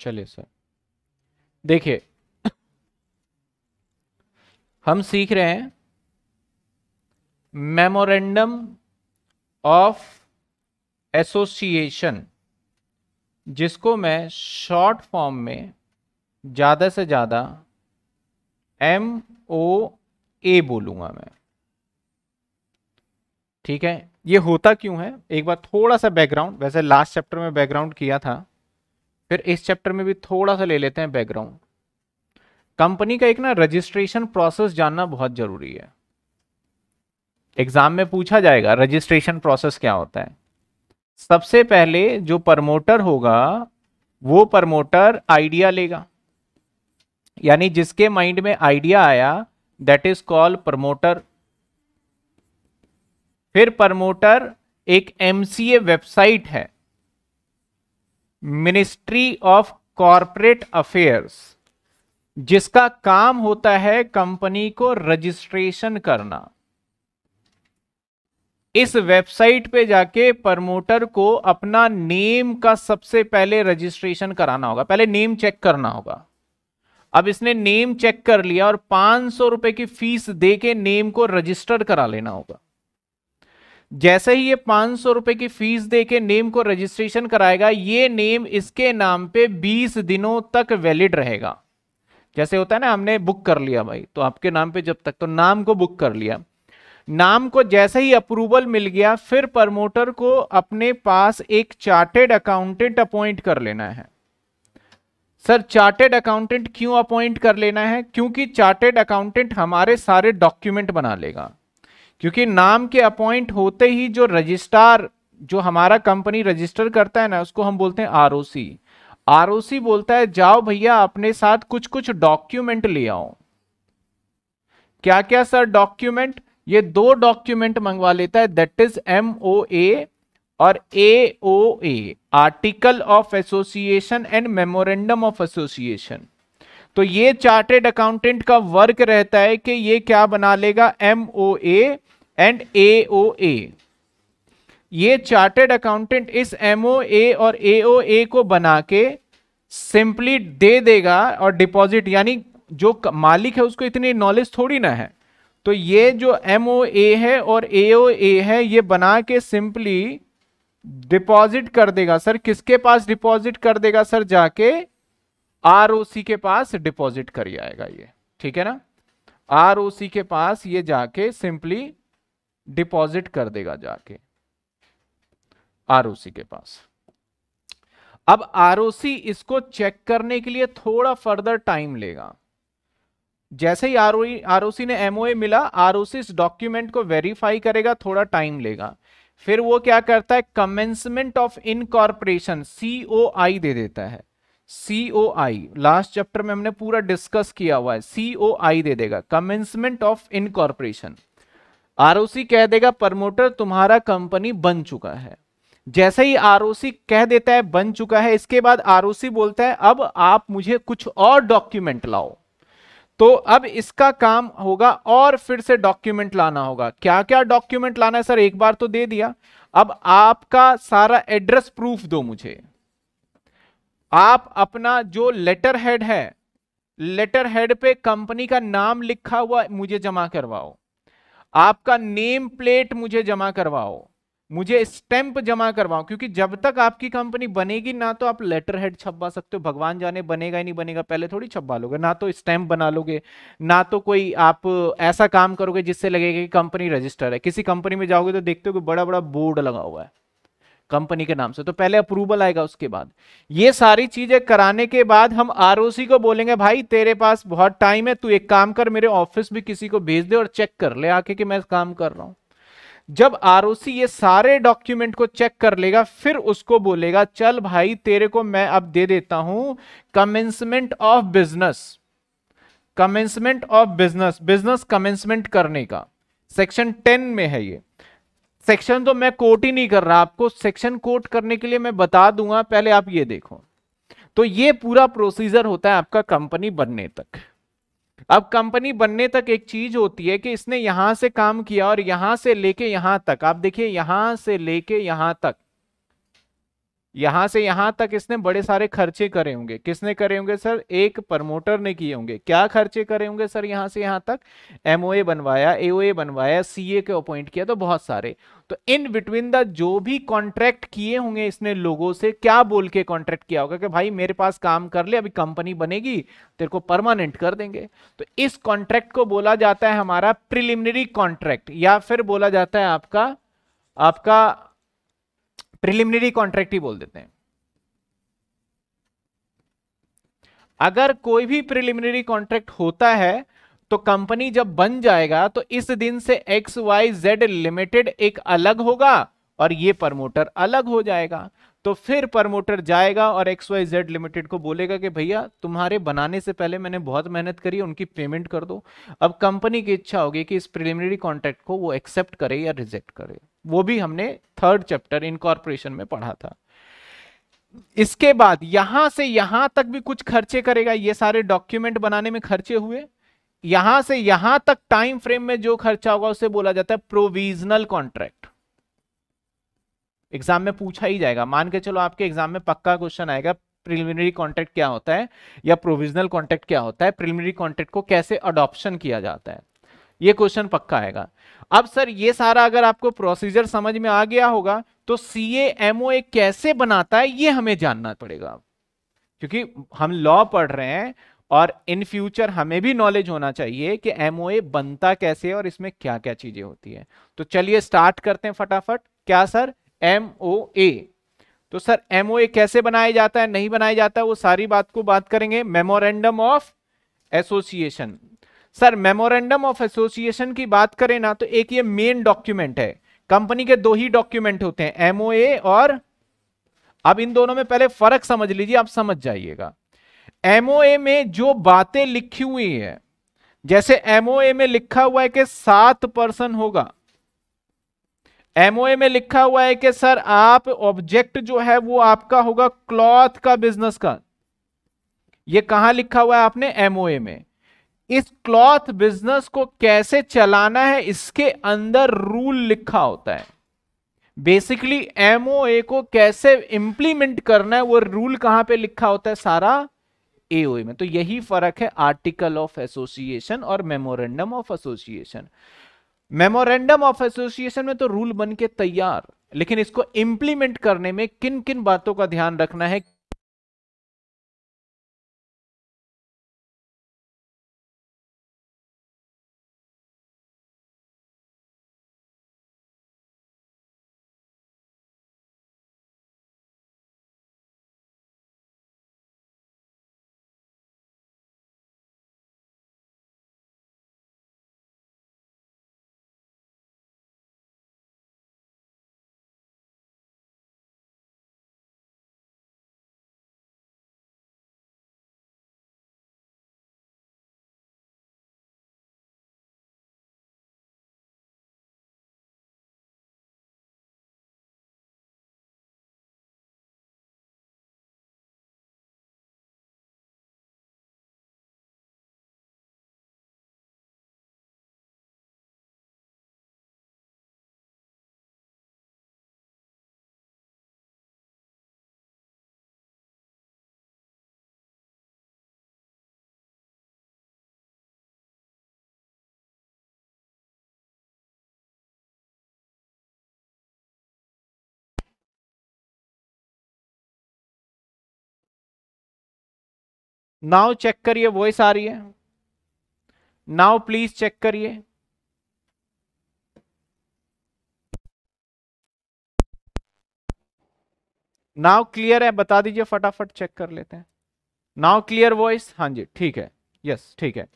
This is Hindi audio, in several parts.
चलिए सर देखिए हम सीख रहे हैं मेमोरेंडम ऑफ एसोसिएशन जिसको मैं शॉर्ट फॉर्म में ज़्यादा से ज़्यादा एम ओ ए बोलूँगा मैं ठीक है ये होता क्यों है एक बार थोड़ा सा बैकग्राउंड वैसे लास्ट चैप्टर में बैकग्राउंड किया था फिर इस चैप्टर में भी थोड़ा सा ले लेते हैं बैकग्राउंड कंपनी का एक ना रजिस्ट्रेशन प्रोसेस जानना बहुत जरूरी है एग्जाम में पूछा जाएगा रजिस्ट्रेशन प्रोसेस क्या होता है सबसे पहले जो प्रमोटर होगा वो प्रमोटर आइडिया लेगा यानी जिसके माइंड में आइडिया आया दैट इज कॉल्ड प्रमोटर फिर प्रमोटर एक एमसीए वेबसाइट है मिनिस्ट्री ऑफ कॉरपोरेट अफेयर्स जिसका काम होता है कंपनी को रजिस्ट्रेशन करना इस वेबसाइट पे जाके प्रमोटर को अपना नेम का सबसे पहले रजिस्ट्रेशन कराना होगा पहले नेम चेक करना होगा अब इसने नेम चेक कर लिया और पांच सौ रुपए की फीस दे के नेम को रजिस्टर करा लेना होगा जैसे ही ये पांच सौ रुपए की फीस दे के नेम को रजिस्ट्रेशन कराएगा ये नेम इसके नाम पे बीस दिनों तक वैलिड रहेगा जैसे होता है ना हमने बुक कर लिया भाई तो आपके नाम पे जब तक तो नाम को बुक कर लिया नाम को जैसे ही अप्रूवल मिल गया फिर प्रमोटर को अपने पास एक चार्टेड अकाउंटेंट अपॉइंट कर लेना है सर चार्टेड अकाउंटेंट क्यों अपॉइंट कर लेना है क्योंकि चार्टेड अकाउंटेंट हमारे सारे डॉक्यूमेंट बना लेगा क्योंकि नाम के अपॉइंट होते ही जो रजिस्ट्रार जो हमारा कंपनी रजिस्टर करता है ना उसको हम बोलते हैं R O C R O सी बोलता है जाओ भैया अपने साथ कुछ कुछ डॉक्यूमेंट ले आओ क्या क्या सर डॉक्यूमेंट ये दो डॉक्यूमेंट मंगवा लेता है that is M O A और A O A article of association and memorandum of association तो ये चार्टेड अकाउंटेंट का वर्क रहता है कि ये क्या बना लेगा M O A and A O A ये चार्टेड अकाउंटेंट इस एम ओ ए और ए ओ ए को बना के सिंपली दे देगा और डिपॉजिट यानी जो मालिक है उसको इतनी नॉलेज थोड़ी ना है तो ये जो एम ओ ए है और ए ओ ए है ये बना के सिंपली डिपॉजिट कर देगा सर किसके पास डिपॉजिट कर देगा सर जाके आर के पास डिपॉजिट कर आएगा ये ठीक है ना आर के पास ये जाके सिंपली डिपॉजिट कर देगा जाके आर के पास अब आर इसको चेक करने के लिए थोड़ा फर्दर टाइम लेगा जैसे ही आर आर ने एमओए मिला आर इस डॉक्यूमेंट को वेरीफाई करेगा थोड़ा टाइम लेगा फिर वो क्या करता है कमेंसमेंट ऑफ इनकॉर्पोरेशन सीओआई दे देता है सी ओ आई लास्ट चैप्टर में हमने पूरा डिस्कस किया हुआ है सी ओ आई दे देगा कमेंसमेंट ऑफ इनकॉर्पोरेशन सी कह देगा प्रमोटर तुम्हारा कंपनी बन चुका है जैसे ही आर ओ सी कह देता है बन चुका है इसके बाद आर सी बोलता है अब आप मुझे कुछ और डॉक्यूमेंट लाओ तो अब इसका काम होगा और फिर से डॉक्यूमेंट लाना होगा क्या क्या डॉक्यूमेंट लाना है सर एक बार तो दे दिया अब आपका सारा एड्रेस प्रूफ दो मुझे आप अपना जो लेटर हेड है लेटर हेड पे कंपनी का नाम लिखा हुआ मुझे जमा करवाओ आपका नेम प्लेट मुझे जमा करवाओ मुझे स्टैंप जमा करवाओ क्योंकि जब तक आपकी कंपनी बनेगी ना तो आप लेटर हेड छपवा सकते हो भगवान जाने बनेगा ही नहीं बनेगा पहले थोड़ी छपवा लोगे ना तो स्टैंप बना लोगे ना तो कोई आप ऐसा काम करोगे जिससे लगेगा कि कंपनी रजिस्टर है किसी कंपनी में जाओगे तो देखते हो कि बड़ा बड़ा बोर्ड लगा हुआ है कंपनी के नाम से तो पहले अप्रूवल आएगा उसके बाद ये सारी चीजें कराने के बाद हम आरओसी को बोलेंगे भाई तेरे पास बहुत टाइम है तू एक काम कर मेरे ऑफिस भी किसी को भेज दे और चेक कर ले आके कि मैं काम कर रहा हूं जब आरओसी ये सारे डॉक्यूमेंट को चेक कर लेगा फिर उसको बोलेगा चल भाई तेरे को मैं अब दे देता हूं commencement of business commencement of business business commencement करने का सेक्शन टेन में है ये सेक्शन तो मैं कोट ही नहीं कर रहा आपको सेक्शन कोट करने के लिए मैं बता दूंगा पहले आप ये देखो तो ये पूरा प्रोसीजर होता है आपका कंपनी बनने तक अब कंपनी बनने तक एक चीज होती है कि इसने यहां से काम किया और यहां से लेके यहां तक आप देखिए यहां से लेके यहां तक यहां से यहां तक इसने बड़े सारे खर्चे करे होंगे किसने करे होंगे सर एक प्रमोटर ने किए होंगे क्या खर्चे करे होंगे सर यहां से यहां तक एमओए बनवाया एओए बनवाया सीए के अपॉइंट किया तो बहुत सारे तो इन बिटवीन द जो भी कॉन्ट्रैक्ट किए होंगे इसने लोगों से क्या बोल के कॉन्ट्रैक्ट किया होगा कि भाई मेरे पास काम कर ले अभी कंपनी बनेगी तेरे को परमानेंट कर देंगे तो इस कॉन्ट्रैक्ट को बोला जाता है हमारा प्रिलिमिनरी कॉन्ट्रैक्ट या फिर बोला जाता है आपका आपका प्रिलिमिनरी कॉन्ट्रैक्ट ही बोल देते हैं अगर कोई भी प्रिलिमिनरी कॉन्ट्रैक्ट होता है तो कंपनी जब बन जाएगा तो इस दिन से एक्स वाई जेड लिमिटेड एक अलग होगा और ये प्रमोटर अलग हो जाएगा तो फिर प्रमोटर जाएगा और एक्स वाई जेड लिमिटेड को बोलेगा कि भैया तुम्हारे बनाने से पहले मैंने बहुत मेहनत करी उनकी पेमेंट कर दो अब कंपनी की इच्छा होगी कि इस प्रिलिमिनरी कॉन्ट्रैक्ट को वो एक्सेप्ट करे या रिजेक्ट करे वो भी हमने थर्ड चैप्टर इनकॉर्पोरेशन में पढ़ा था इसके बाद यहां से यहां तक भी कुछ खर्चे करेगा ये सारे डॉक्यूमेंट बनाने में खर्चे हुए यहां से यहां तक टाइम फ्रेम में जो खर्चा होगा उसे बोला जाता है प्रोविजनल कॉन्ट्रैक्ट एग्जाम में पूछा ही जाएगा मान के चलो आपके एग्जाम में पक्का क्वेश्चन आएगा प्रिलिमिनरी कॉन्ट्रैक्ट क्या होता है या प्रोविजनल कॉन्ट्रैक्ट क्या होता है प्रिलिमिनरी कॉन्ट्रैक्ट को कैसे अडॉप्शन किया जाता है ये क्वेश्चन पक्का आएगा अब सर ये सारा अगर आपको प्रोसीजर समझ में आ गया होगा तो सी एमओए कैसे बनाता है ये हमें जानना पड़ेगा क्योंकि हम लॉ पढ़ रहे हैं और इन फ्यूचर हमें भी नॉलेज होना चाहिए कि ए बनता कैसे है और इसमें क्या क्या चीजें होती है तो चलिए स्टार्ट करते हैं फटाफट क्या सर एम ओ ए तो सर एम ओ ए कैसे बनाया जाता है नहीं बनाया जाता है वो सारी बात को बात करेंगे memorandum of association sir memorandum of association की बात करें ना तो एक ये मेन डॉक्यूमेंट है कंपनी के दो ही डॉक्यूमेंट होते हैं ए और अब इन दोनों में पहले फर्क समझ लीजिए आप समझ जाइएगा ए में जो बातें लिखी हुई है जैसे ए में लिखा हुआ है कि सात पर्सन होगा एमओए में लिखा हुआ है कि सर आप ऑब्जेक्ट जो है वो आपका होगा क्लॉथ का बिजनेस का ये कहां लिखा हुआ है आपने एमओए में इस क्लॉथ बिजनेस को कैसे चलाना है इसके अंदर रूल लिखा होता है बेसिकली एमओए को कैसे इंप्लीमेंट करना है वो रूल कहां पे लिखा होता है सारा एओए में तो यही फर्क है आर्टिकल ऑफ एसोसिएशन और memorandum of association memorandum of association में तो रूल बन के तैयार लेकिन इसको इंप्लीमेंट करने में किन किन बातों का ध्यान रखना है नाउ चेक करिए वॉइस आ रही है नाउ प्लीज चेक करिए नाउ क्लियर है बता दीजिए फटाफट चेक कर लेते हैं नाउ क्लियर वॉइस हाँ जी ठीक है यस ठीक है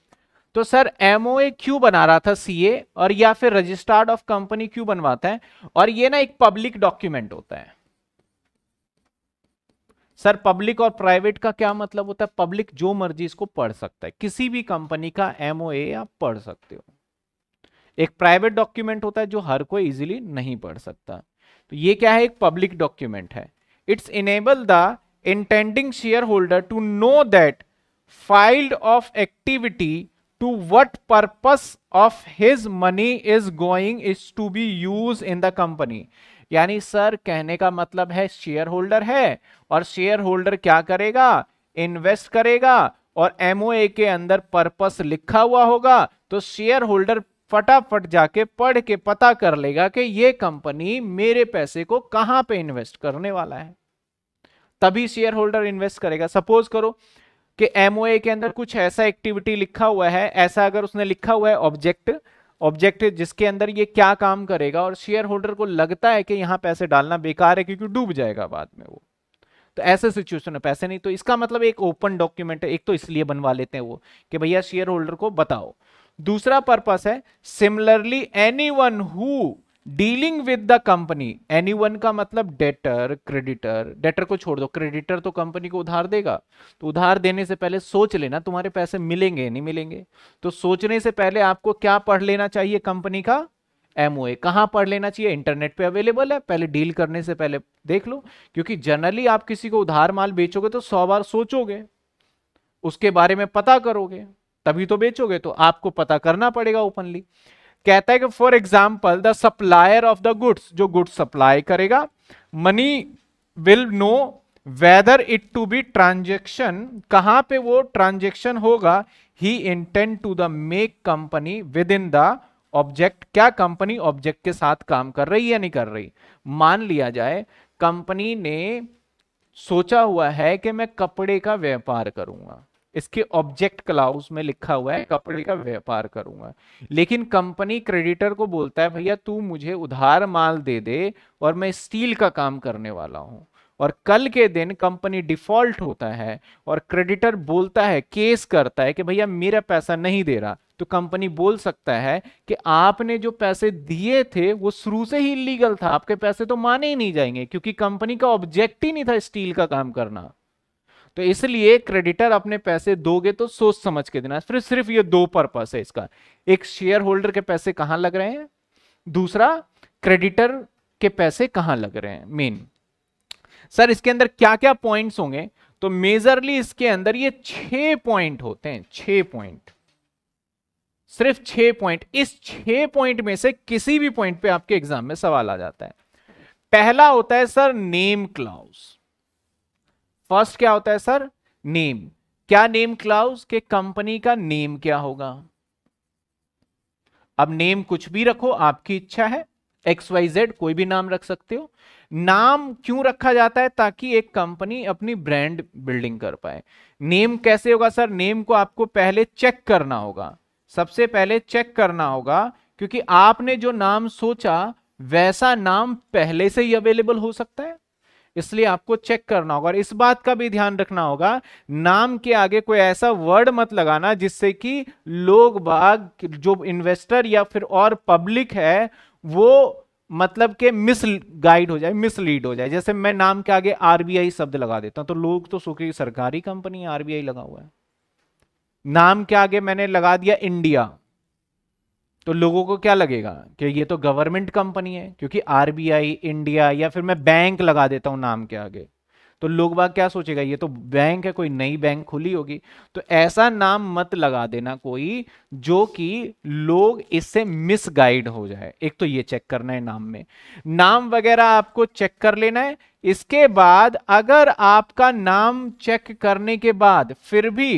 तो सर एमओ ए क्यों बना रहा था सीए और या फिर रजिस्टर्ड ऑफ कंपनी क्यों बनवाता है और ये ना एक पब्लिक डॉक्यूमेंट होता है सर पब्लिक और प्राइवेट का क्या मतलब होता है पब्लिक जो मर्जी इसको पढ़ सकता है किसी भी कंपनी का एमओए आप पढ़ सकते हो एक प्राइवेट डॉक्यूमेंट होता है जो हर कोई इजीली नहीं पढ़ सकता तो ये क्या है एक पब्लिक डॉक्यूमेंट है it's enable the intending share holder to know that field of activity to what purpose of his money is going is to be use in the company यानी सर कहने का मतलब है शेयर होल्डर है और शेयर होल्डर क्या करेगा इन्वेस्ट करेगा और एमओए के अंदर पर्पस लिखा हुआ होगा तो शेयर होल्डर फटाफट जाके पढ़ के पता कर लेगा कि ये कंपनी मेरे पैसे को कहां पे इन्वेस्ट करने वाला है तभी शेयर होल्डर इन्वेस्ट करेगा सपोज करो कि एमओए के अंदर कुछ ऐसा एक्टिविटी लिखा हुआ है ऐसा अगर उसने लिखा हुआ है ऑब्जेक्ट ऑब्जेक्टिव जिसके अंदर ये क्या काम करेगा और शेयर होल्डर को लगता है कि यहां पैसे डालना बेकार है क्योंकि डूब जाएगा बाद में वो तो ऐसे सिचुएशन में पैसे नहीं तो इसका मतलब एक ओपन डॉक्यूमेंट है एक तो इसलिए बनवा लेते हैं वो कि भैया शेयर होल्डर को बताओ दूसरा पर्पस है similarly any one who dealing with the company any one का मतलब डेटर क्रेडिटर डेटर को छोड़ दो क्रेडिटर तो कंपनी को उधार देगा तो उधार देने से पहले सोच लेना तुम्हारे पैसे मिलेंगे नहीं मिलेंगे तो सोचने से पहले आपको क्या पढ़ लेना चाहिए कंपनी का एमओए कहाँ पढ़ लेना चाहिए इंटरनेट पे अवेलेबल है पहले डील करने से पहले देख लो क्योंकि जनरली आप किसी को उधार माल बेचोगे तो सौ बार सोचोगे उसके बारे में पता करोगे तभी तो बेचोगे तो आपको पता करना पड़ेगा ओपनली कहता है कि for example the supplier of the goods जो गुड्स सप्लाई करेगा money will know whether it to be transaction कहां पे वो ट्रांजेक्शन होगा ही intend to the make company within the object क्या कंपनी ऑब्जेक्ट के साथ काम कर रही या नहीं कर रही मान लिया जाए कंपनी ने सोचा हुआ है कि मैं कपड़े का व्यापार करूंगा इसके ऑब्जेक्ट क्लाउज में लिखा हुआ है कपड़े का व्यापार करूंगा लेकिन कंपनी क्रेडिटर को बोलता है भैया तू मुझे उधार माल दे दे और मैं स्टील का काम करने वाला हूं और कल के दिन कंपनी डिफॉल्ट होता है और क्रेडिटर बोलता है केस करता है कि भैया मेरा पैसा नहीं दे रहा तो कंपनी बोल सकता है कि आपने जो पैसे दिए थे वो शुरू से ही इलीगल था आपके पैसे तो माने ही नहीं जाएंगे क्योंकि कंपनी का ऑब्जेक्ट ही नहीं था स्टील का काम करना तो इसलिए क्रेडिटर अपने पैसे दोगे तो सोच समझ के देना फिर सिर्फ ये दो पर्पस है इसका एक शेयर होल्डर के पैसे कहां लग रहे हैं दूसरा क्रेडिटर के पैसे कहां लग रहे हैं मेन सर इसके अंदर क्या क्या पॉइंट्स होंगे तो मेजरली इसके अंदर ये छह पॉइंट होते हैं छह पॉइंट सिर्फ छह पॉइंट इस छह पॉइंट में से किसी भी पॉइंट पे आपके एग्जाम में सवाल आ जाता है पहला होता है सर नेम क्लाउस फर्स्ट क्या होता है सर नेम क्या नेम क्लाउज के कंपनी का नेम क्या होगा अब नेम कुछ भी रखो आपकी इच्छा है एक्स वाई जेड कोई भी नाम रख सकते हो नाम क्यों रखा जाता है ताकि एक कंपनी अपनी ब्रांड बिल्डिंग कर पाए नेम कैसे होगा सर नेम को आपको पहले चेक करना होगा सबसे पहले चेक करना होगा क्योंकि आपने जो नाम सोचा वैसा नाम पहले से ही अवेलेबल हो सकता है इसलिए आपको चेक करना होगा और इस बात का भी ध्यान रखना होगा नाम के आगे कोई ऐसा वर्ड मत लगाना जिससे कि लोग बाग जो इन्वेस्टर या फिर और पब्लिक है वो मतलब के मिस गाइड हो जाए मिसलीड हो जाए जैसे मैं नाम के आगे आरबीआई शब्द लगा देता हूं तो लोग तो सोचे सरकारी कंपनी आरबीआई लगा हुआ है नाम के आगे मैंने लगा दिया इंडिया तो लोगों को क्या लगेगा कि ये तो गवर्नमेंट कंपनी है क्योंकि आरबीआई इंडिया या फिर मैं बैंक लगा देता हूँ नाम के आगे तो लोग बाग क्या सोचेगा ये तो बैंक है कोई नई बैंक खुली होगी तो ऐसा नाम मत लगा देना कोई जो कि लोग इससे मिसगाइड हो जाए एक तो ये चेक करना है नाम में नाम वगैरह आपको चेक कर लेना है इसके बाद अगर आपका नाम चेक करने के बाद फिर भी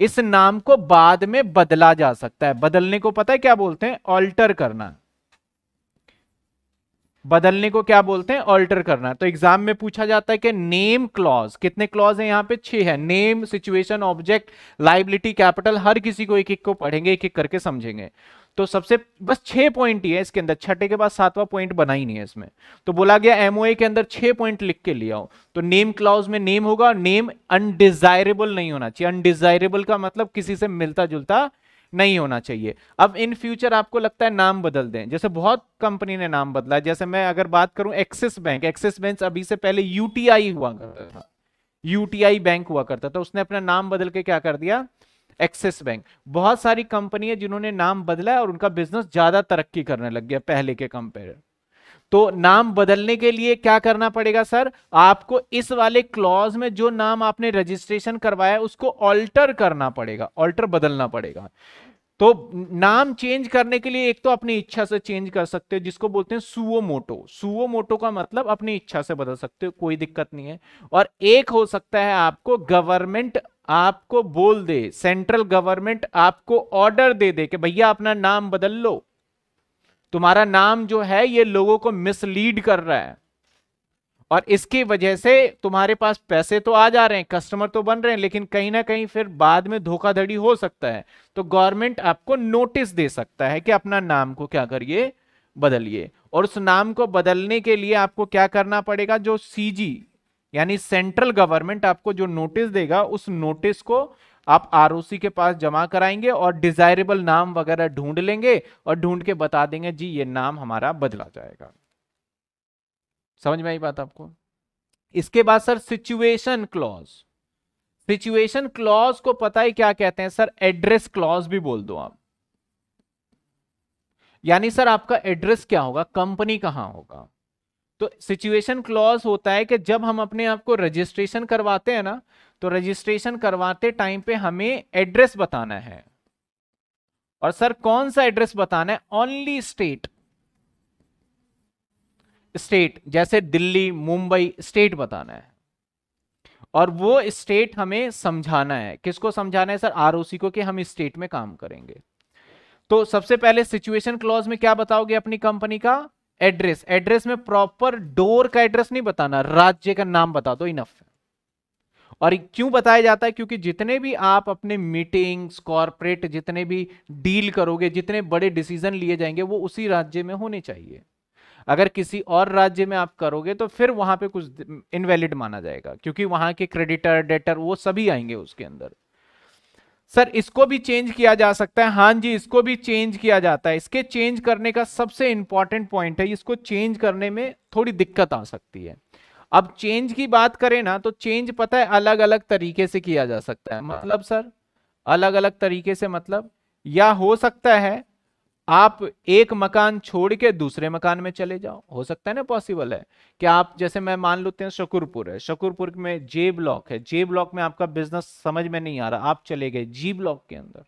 इस नाम को बाद में बदला जा सकता है बदलने को पता है क्या बोलते हैं ऑल्टर करना बदलने को क्या बोलते हैं ऑल्टर करना तो एग्जाम में पूछा जाता है कि नेम क्लॉज कितने क्लॉज है यहां पे छह है name situation object liability capital हर किसी को एक एक को पढ़ेंगे एक एक करके समझेंगे तो सबसे बस छह पॉइंट ही है इसके अंदर छठे के बाद सातवां पॉइंट बना ही नहीं है इसमें तो बोला गया एमओए के अंदर छह पॉइंट लिख के लिया हो तो नेम क्लाउज में नेम होगा नेम अनडिजायरेबल नहीं होना चाहिए अनडिजायरेबल का मतलब किसी से मिलता जुलता नहीं होना चाहिए अब इन फ्यूचर आपको लगता है नाम बदल दें जैसे बहुत कंपनी ने नाम बदला जैसे मैं अगर बात करूं एक्सिस बैंक एक्सिस बैंक अभी से पहले यूटीआई हुआ करता था यूटीआई बैंक हुआ करता था उसने अपना नाम बदल के क्या कर दिया एक्सिस बैंक बहुत सारी कंपनी है जिन्होंने नाम बदला है और उनका बिजनेस ज्यादा तरक्की करने लग गया पहले के कंपेयर तो नाम बदलने के लिए क्या करना पड़ेगा सर आपको इस वाले क्लॉज में जो नाम आपने रजिस्ट्रेशन करवाया उसको ऑल्टर करना पड़ेगा ऑल्टर बदलना पड़ेगा तो नाम चेंज करने के लिए एक तो अपनी इच्छा से चेंज कर सकते हो जिसको बोलते हैं सुओ मोटो सुओ मोटो का मतलब अपनी इच्छा से बदल सकते हो कोई दिक्कत नहीं है और एक हो सकता है आपको गवर्नमेंट आपको बोल दे सेंट्रल गवर्नमेंट आपको ऑर्डर दे दे कि भैया अपना नाम बदल लो तुम्हारा नाम जो है ये लोगों को मिसलीड कर रहा है और इसकी वजह से तुम्हारे पास पैसे तो आ जा रहे हैं कस्टमर तो बन रहे हैं लेकिन कहीं ना कहीं फिर बाद में धोखाधड़ी हो सकता है तो गवर्नमेंट आपको नोटिस दे सकता है कि अपना नाम को क्या करिए बदलिए और उस नाम को बदलने के लिए आपको क्या करना पड़ेगा जो सीजी यानी सेंट्रल गवर्नमेंट आपको जो नोटिस देगा उस नोटिस को आप आर के पास जमा कराएंगे और डिजायरेबल नाम वगैरह ढूंढ लेंगे और ढूंढ के बता देंगे जी ये नाम हमारा बदला जाएगा समझ में आई बात आपको इसके बाद sir situation clause situation clause को पता ही क्या कहते हैं सर एड्रेस क्लॉज भी बोल दो आप यानी सर आपका एड्रेस क्या होगा कंपनी कहां होगा तो सिचुएशन क्लॉज होता है कि जब हम अपने आप को रजिस्ट्रेशन करवाते हैं ना तो रजिस्ट्रेशन करवाते टाइम पे हमें एड्रेस बताना है और सर कौन सा एड्रेस बताना है ओनली स्टेट स्टेट जैसे दिल्ली मुंबई स्टेट बताना है और वो स्टेट हमें समझाना है किसको समझाना है सर आरओसी को कि हम इस स्टेट में काम करेंगे तो सबसे पहले सिचुएशन क्लॉज में क्या बताओगे अपनी कंपनी का एड्रेस एड्रेस में प्रॉपर डोर का एड्रेस नहीं बताना राज्य का नाम बता दो इनफ और क्यों बताया जाता है क्योंकि जितने भी आप अपने मीटिंग्स कॉरपोरेट जितने भी डील करोगे जितने बड़े डिसीजन लिए जाएंगे वो उसी राज्य में होने चाहिए अगर किसी और राज्य में आप करोगे तो फिर वहां पे कुछ इनवैलिड माना जाएगा क्योंकि वहां के क्रेडिटर डेटर वो सभी आएंगे उसके अंदर सर इसको भी चेंज किया जा सकता है हाँ जी इसको भी चेंज किया जाता है इसके चेंज करने का सबसे इंपॉर्टेंट पॉइंट है इसको चेंज करने में थोड़ी दिक्कत आ सकती है अब चेंज की बात करें ना तो चेंज पता है अलग अलग तरीके से किया जा सकता है मतलब सर अलग अलग तरीके से मतलब या हो सकता है आप एक मकान छोड़ के दूसरे मकान में चले जाओ हो सकता है ना पॉसिबल है कि आप जैसे मैं मान लेते हैं शकुरपुर है शकुरपुर में जे ब्लॉक है जे ब्लॉक में आपका बिजनेस समझ में नहीं आ रहा आप चले गए जी ब्लॉक के अंदर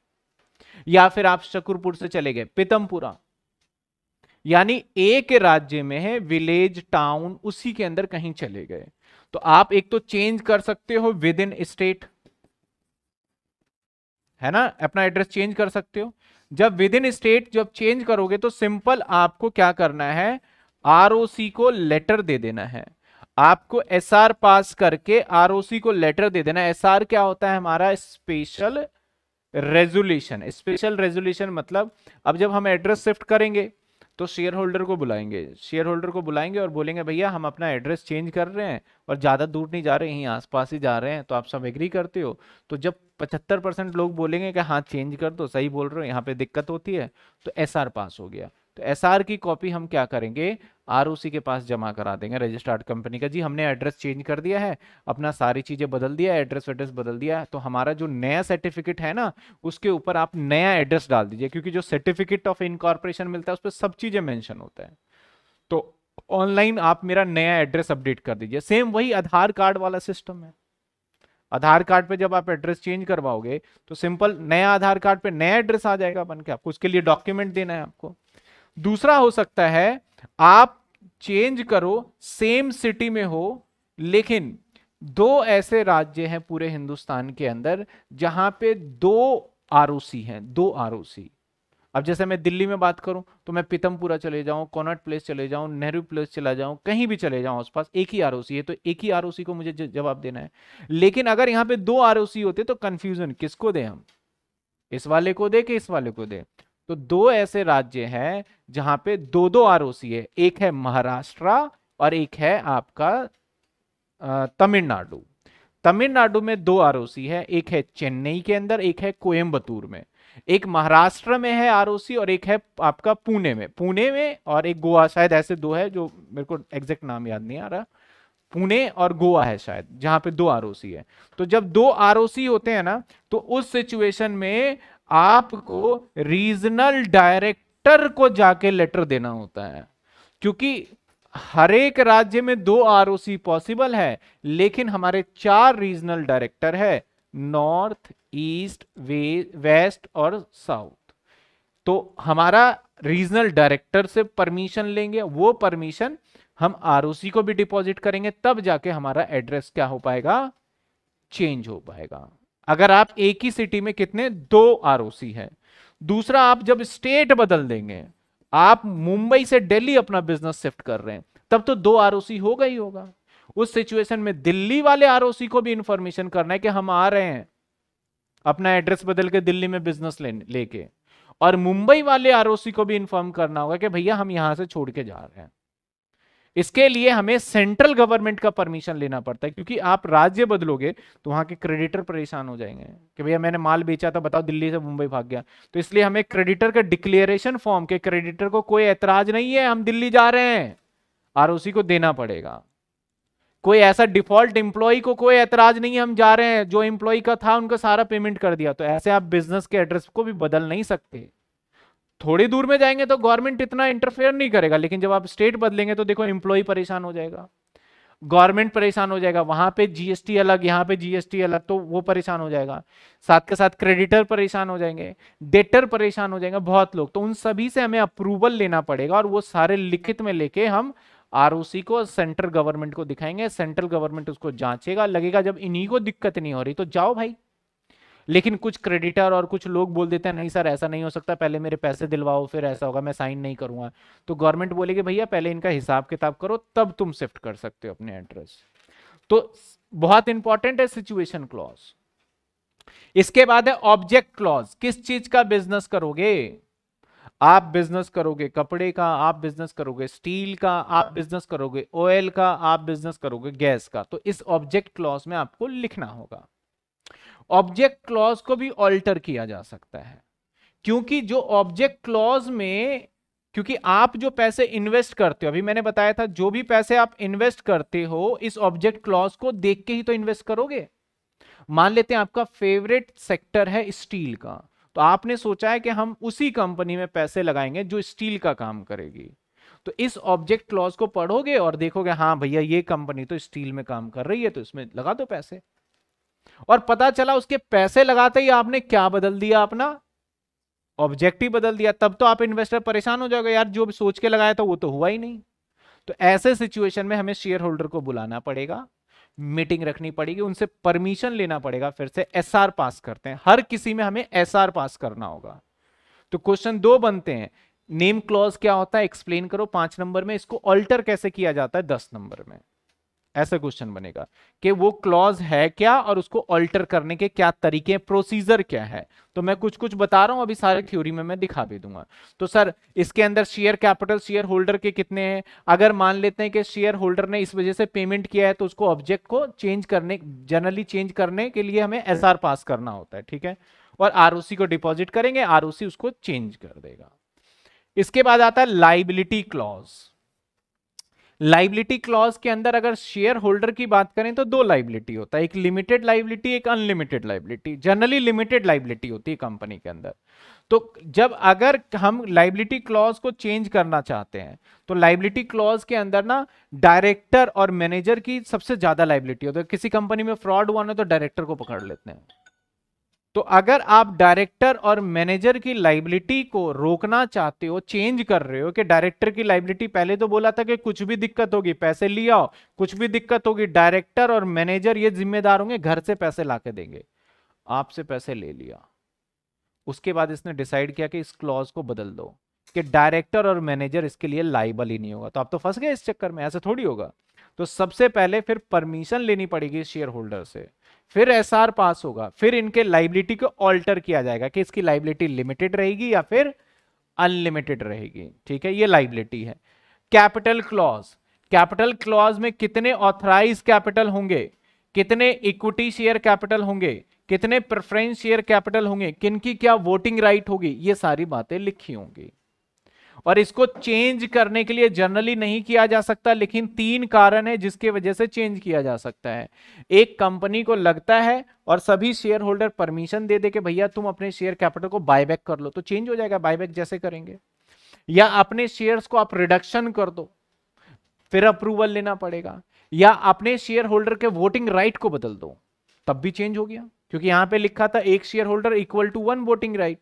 या फिर आप शकुरपुर से चले गए पितमपुरा यानी एक राज्य में है विलेज टाउन उसी के अंदर कहीं चले गए तो आप एक तो चेंज कर सकते हो विद इन स्टेट है ना अपना एड्रेस चेंज कर सकते हो जब विद इन स्टेट जब चेंज करोगे तो सिंपल आपको क्या करना है आरओसी को लेटर दे देना है आपको एसआर पास करके आरओसी को लेटर दे देना एसआर क्या होता है हमारा स्पेशल रेजोल्यूशन स्पेशल रेजोल्यूशन मतलब अब जब हम एड्रेस शिफ्ट करेंगे तो शेयर होल्डर को बुलाएंगे शेयर होल्डर को बुलाएंगे और बोलेंगे भैया हम अपना एड्रेस चेंज कर रहे हैं और ज़्यादा दूर नहीं जा रहे हैं यहीं आस ही जा रहे हैं तो आप सब एग्री करते हो तो जब पचहत्तर परसेंट लोग बोलेंगे कि हाँ चेंज कर दो सही बोल रहे हो यहाँ पे दिक्कत होती है तो एस पास हो गया तो एस की कॉपी हम क्या करेंगे आर के पास जमा करा देंगे रजिस्टर्ड कंपनी का जी हमने एड्रेस चेंज कर दिया है अपना सारी चीज़ें बदल दिया एड्रेस वेड्रेस बदल दिया तो हमारा जो नया सर्टिफिकेट है ना उसके ऊपर आप नया एड्रेस डाल दीजिए क्योंकि जो सर्टिफिकेट ऑफ इनकॉर्पोरेशन मिलता है उस पर सब चीज़ें मैंशन होता है तो ऑनलाइन आप मेरा नया एड्रेस अपडेट कर दीजिए सेम वही आधार कार्ड वाला सिस्टम है आधार कार्ड पे जब आप एड्रेस चेंज करवाओगे तो सिंपल नया आधार कार्ड पे नया एड्रेस आ जाएगा बन के आपको उसके लिए डॉक्यूमेंट देना है आपको दूसरा हो सकता है आप चेंज करो सेम सिटी में हो लेकिन दो ऐसे राज्य हैं पूरे हिंदुस्तान के अंदर जहां पे दो आर हैं दो आर अब जैसे मैं दिल्ली में बात करूं तो मैं पीतमपुरा चले जाऊं कॉनट प्लेस चले जाऊं नेहरू प्लेस चला जाऊं कहीं भी चले जाऊं आसपास एक ही आर है तो एक ही आर को मुझे जवाब देना है लेकिन अगर यहां पे दो आर होते तो कंफ्यूजन किसको दे हम इस वाले को दे कि इस वाले को दे तो दो ऐसे राज्य हैं जहां पे दो दो आर है एक है महाराष्ट्र और एक है आपका तमिलनाडु तमिलनाडु में दो आर है एक है चेन्नई के अंदर एक है कोयम्बतूर में एक महाराष्ट्र में है आर और एक है आपका पुणे में पुणे में और एक गोवा शायद ऐसे दो है जो मेरे को एग्जैक्ट नाम याद नहीं आ रहा पुणे और गोवा है शायद जहां पे दो आर है तो जब दो आर होते हैं ना तो उस सिचुएशन में आपको रीजनल डायरेक्टर को जाके लेटर देना होता है क्योंकि हर एक राज्य में दो आर पॉसिबल है लेकिन हमारे चार रीजनल डायरेक्टर है नॉर्थ ईस्ट वेस्ट और साउथ तो हमारा रीजनल डायरेक्टर से परमिशन लेंगे वो परमिशन हम आर को भी डिपॉजिट करेंगे तब जाके हमारा एड्रेस क्या हो पाएगा चेंज हो पाएगा अगर आप एक ही सिटी में कितने दो आरओसी है दूसरा आप जब स्टेट बदल देंगे आप मुंबई से दिल्ली अपना बिजनेस शिफ्ट कर रहे हैं तब तो दो आरओसी होगा ही होगा उस सिचुएशन में दिल्ली वाले आरओसी को भी इंफॉर्मेशन करना है कि हम आ रहे हैं अपना एड्रेस बदल के दिल्ली में बिजनेस लेके और मुंबई वाले आरओसी को भी इंफॉर्म करना होगा कि भैया हम यहां से छोड़ के जा रहे हैं इसके लिए हमें सेंट्रल गवर्नमेंट का परमिशन लेना पड़ता है क्योंकि आप राज्य बदलोगे तो वहां के क्रेडिटर परेशान हो जाएंगे कि भैया मैंने माल बेचा था बताओ दिल्ली से मुंबई भाग गया तो इसलिए हमें क्रेडिटर का डिक्लेरेशन फॉर्म के क्रेडिटर को कोई एतराज नहीं है हम दिल्ली जा रहे हैं आर को देना पड़ेगा कोई ऐसा डिफॉल्ट इंप्लॉई को कोई ऐतराज नहीं हम जा रहे हैं जो इंप्लॉय का था उनका सारा पेमेंट कर दिया तो ऐसे आप बिजनेस के एड्रेस को भी बदल नहीं सकते थोड़ी दूर में जाएंगे तो गवर्नमेंट इतना इंटरफेयर नहीं करेगा लेकिन जब आप स्टेट बदलेंगे तो देखो एम्प्लॉय परेशान हो जाएगा गवर्नमेंट परेशान हो जाएगा वहां पे जीएसटी अलग यहाँ पे जीएसटी अलग तो वो परेशान हो जाएगा साथ के साथ क्रेडिटर परेशान हो जाएंगे डेटर परेशान हो जाएंगे बहुत लोग तो उन सभी से हमें अप्रूवल लेना पड़ेगा और वो सारे लिखित में लेके हम आरओसी को सेंट्रल गवर्नमेंट को दिखाएंगे सेंट्रल गवर्नमेंट उसको जांचेगा लगेगा जब इन्हीं को दिक्कत नहीं हो रही तो जाओ भाई लेकिन कुछ क्रेडिटर और कुछ लोग बोल देते हैं नहीं सर ऐसा नहीं हो सकता पहले मेरे पैसे दिलवाओ फिर ऐसा होगा मैं साइन नहीं करूंगा तो गवर्नमेंट बोलेगी भैया पहले इनका हिसाब किताब करो तब तुम शिफ्ट कर सकते हो अपने एड्रेस तो बहुत इंपॉर्टेंट है सिचुएशन क्लॉज इसके बाद है ऑब्जेक्ट क्लॉज किस चीज का बिजनेस करोगे आप बिजनेस करोगे कपड़े का आप बिजनेस करोगे स्टील का आप बिजनेस करोगे ऑयल का आप बिजनेस करोगे गैस का तो इस ऑब्जेक्ट क्लॉज में आपको लिखना होगा ऑब्जेक्ट क्लॉज को भी ऑल्टर किया जा सकता है क्योंकि जो ऑब्जेक्ट क्लॉज में क्योंकि आप जो पैसे इन्वेस्ट करते हो अभी मैंने बताया था जो भी पैसे आप इन्वेस्ट करते हो इस ऑब्जेक्ट क्लॉज को देख के ही तो इन्वेस्ट करोगे मान लेते हैं आपका फेवरेट सेक्टर है स्टील का तो आपने सोचा है कि हम उसी कंपनी में पैसे लगाएंगे जो स्टील का काम करेगी तो इस ऑब्जेक्ट क्लॉज को पढ़ोगे और देखोगे हाँ भैया ये कंपनी तो स्टील में काम कर रही है तो इसमें लगा दो पैसे और पता चला उसके पैसे लगाते ही आपने क्या बदल दिया अपना ऑब्जेक्टिव बदल दिया तब तो आप इन्वेस्टर परेशान हो जाओगे यार जो सोच के लगाया था वो तो हुआ ही नहीं तो ऐसे सिचुएशन में हमें शेयर होल्डर को बुलाना पड़ेगा मीटिंग रखनी पड़ेगी उनसे परमिशन लेना पड़ेगा फिर से एसआर पास करते हैं हर किसी में हमें एसआर पास करना होगा तो क्वेश्चन दो बनते हैं नेम क्लॉज क्या होता है एक्सप्लेन करो पांच नंबर में इसको ऑल्टर कैसे किया जाता है दस नंबर में ऐसा क्वेश्चन बनेगा कि वो क्लॉज है क्या और उसको अल्टर करने के क्या तरीके प्रोसीजर क्या है तो मैं कुछ कुछ बता रहा हूं अभी सारे थ्योरी में मैं दिखा भी दूंगा तो सर इसके अंदर शेयर कैपिटल शेयर होल्डर के कितने हैं अगर मान लेते हैं कि शेयर होल्डर ने इस वजह से पेमेंट किया है तो उसको ऑब्जेक्ट को चेंज करने जनरली चेंज करने के लिए हमें एस पास करना होता है ठीक है और आर को डिपोजिट करेंगे आर उसको चेंज कर देगा इसके बाद आता है लाइबिलिटी क्लॉज लाइबिलिटी क्लॉज के अंदर अगर शेयर होल्डर की बात करें तो दो लाइबिलिटी होता है एक लिमिटेड लाइबिलिटी एक unlimited liability generally limited liability होती है कंपनी के अंदर तो जब अगर हम लाइबिलिटी क्लॉज को चेंज करना चाहते हैं तो लाइबिलिटी क्लॉज के अंदर ना डायरेक्टर और मैनेजर की सबसे ज्यादा लाइबिलिटी होती है किसी कंपनी में फ्रॉड हुआ ना तो डायरेक्टर को पकड़ लेते हैं तो अगर आप डायरेक्टर और मैनेजर की लाइबिलिटी को रोकना चाहते हो चेंज कर रहे हो कि डायरेक्टर की लाइबिलिटी पहले तो बोला था कि कुछ भी दिक्कत होगी पैसे लिया हो कुछ भी दिक्कत होगी डायरेक्टर और मैनेजर ये जिम्मेदार होंगे घर से पैसे ला के देंगे आपसे पैसे ले लिया उसके बाद इसने डिसाइड किया कि इस क्लॉज को बदल दो कि डायरेक्टर और मैनेजर इसके लिए लाइबल ही नहीं होगा तो आप तो फंस गए इस चक्कर में ऐसे थोड़ी होगा तो सबसे पहले फिर परमिशन लेनी पड़ेगी शेयर होल्डर से फिर एसआर पास होगा फिर इनके लाइबिलिटी को ऑल्टर किया जाएगा कि इसकी लाइबिलिटी लिमिटेड रहेगी या फिर अनलिमिटेड रहेगी ठीक है ये लाइबिलिटी है कैपिटल क्लॉज कैपिटल क्लॉज में कितने ऑथराइज कैपिटल होंगे कितने इक्विटी शेयर कैपिटल होंगे कितने प्रेफरेंस शेयर कैपिटल होंगे किनकी क्या वोटिंग राइट होगी ये सारी बातें लिखी होंगी और इसको चेंज करने के लिए जनरली नहीं किया जा सकता लेकिन तीन कारण है जिसके वजह से चेंज किया जा सकता है एक कंपनी को लगता है और सभी शेयर होल्डर परमिशन दे दे के भैया तुम अपने शेयर कैपिटल को बायबैक कर लो तो चेंज हो जाएगा बायबैक जैसे करेंगे या अपने शेयर्स को आप रिडक्शन कर दो फिर अप्रूवल लेना पड़ेगा या अपने शेयर होल्डर के वोटिंग राइट को बदल दो तब भी चेंज हो गया क्योंकि यहां पे लिखा था एक share holder equal to one voting right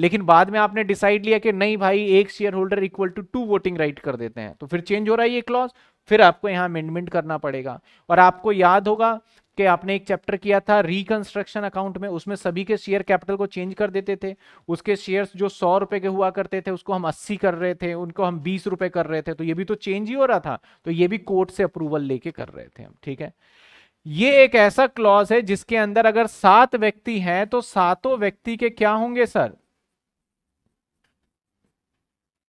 लेकिन बाद में आपने डिसाइड लिया कि नहीं भाई एक share holder equal to two voting right कर देते हैं तो फिर चेंज हो रहा है ये क्लॉज फिर आपको यहाँ अमेंडमेंट करना पड़ेगा और आपको याद होगा कि आपने एक चैप्टर किया था रिकंस्ट्रक्शन अकाउंट में उसमें सभी के शेयर कैपिटल को चेंज कर देते थे उसके शेयर्स जो सौ रुपए के हुआ करते थे उसको हम अस्सी कर रहे थे उनको हम बीस रुपए कर रहे थे तो ये भी तो चेंज ही हो रहा था तो ये भी कोर्ट से अप्रूवल लेके कर रहे थे हम ठीक है ये एक ऐसा क्लॉज है जिसके अंदर अगर सात व्यक्ति हैं तो सातों व्यक्ति के क्या होंगे सर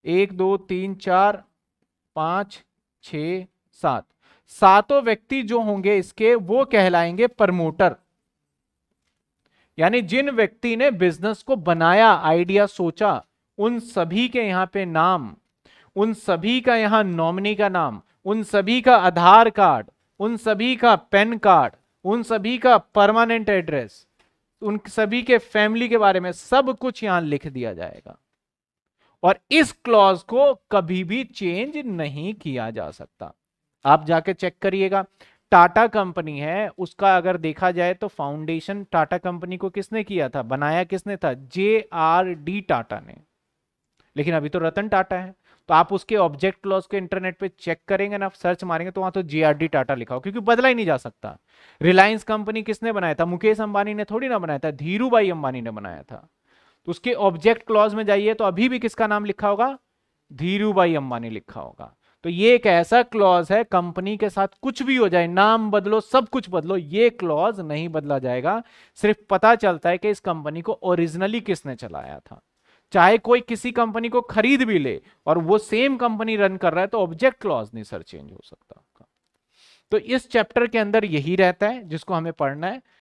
एक दो तीन चार पांच छ सात सातों व्यक्ति जो होंगे इसके वो कहलाएंगे प्रमोटर यानी जिन व्यक्ति ने बिजनेस को बनाया आइडिया सोचा उन सभी के यहाँ पे नाम उन सभी का यहाँ नॉमिनी का नाम उन सभी का आधार कार्ड उन सभी का पेन कार्ड उन सभी का परमानेंट एड्रेस उन सभी के फैमिली के बारे में सब कुछ यहां लिख दिया जाएगा और इस क्लॉज को कभी भी चेंज नहीं किया जा सकता आप जाके चेक करिएगा टाटा कंपनी है उसका अगर देखा जाए तो फाउंडेशन टाटा कंपनी को किसने किया था बनाया किसने था जे आर डी टाटा ने लेकिन अभी तो रतन टाटा है तो आप उसके ऑब्जेक्ट क्लॉज को इंटरनेट पे चेक करेंगे ना आप सर्च मारेंगे तो वहां तो जे आर डी टाटा लिखा हो क्योंकि बदला ही नहीं जा सकता रिलायंस कंपनी किसने बनाया था मुकेश अंबानी ने थोड़ी ना बनाया था धीरू भाई अंबानी ने बनाया था तो उसके ऑब्जेक्ट क्लॉज में जाइए तो अभी भी किसका नाम लिखा होगा धीरू भाई अंबानी लिखा होगा तो ये एक ऐसा क्लॉज है कंपनी के साथ कुछ भी हो जाए नाम बदलो सब कुछ बदलो ये क्लॉज नहीं बदला जाएगा सिर्फ पता चलता है कि इस कंपनी को ओरिजिनली किसने चलाया था चाहे कोई किसी कंपनी को खरीद भी ले और वो सेम कंपनी रन कर रहा है तो ऑब्जेक्ट क्लॉज नहीं सर चेंज हो सकता तो इस चैप्टर के अंदर यही रहता है जिसको हमें पढ़ना है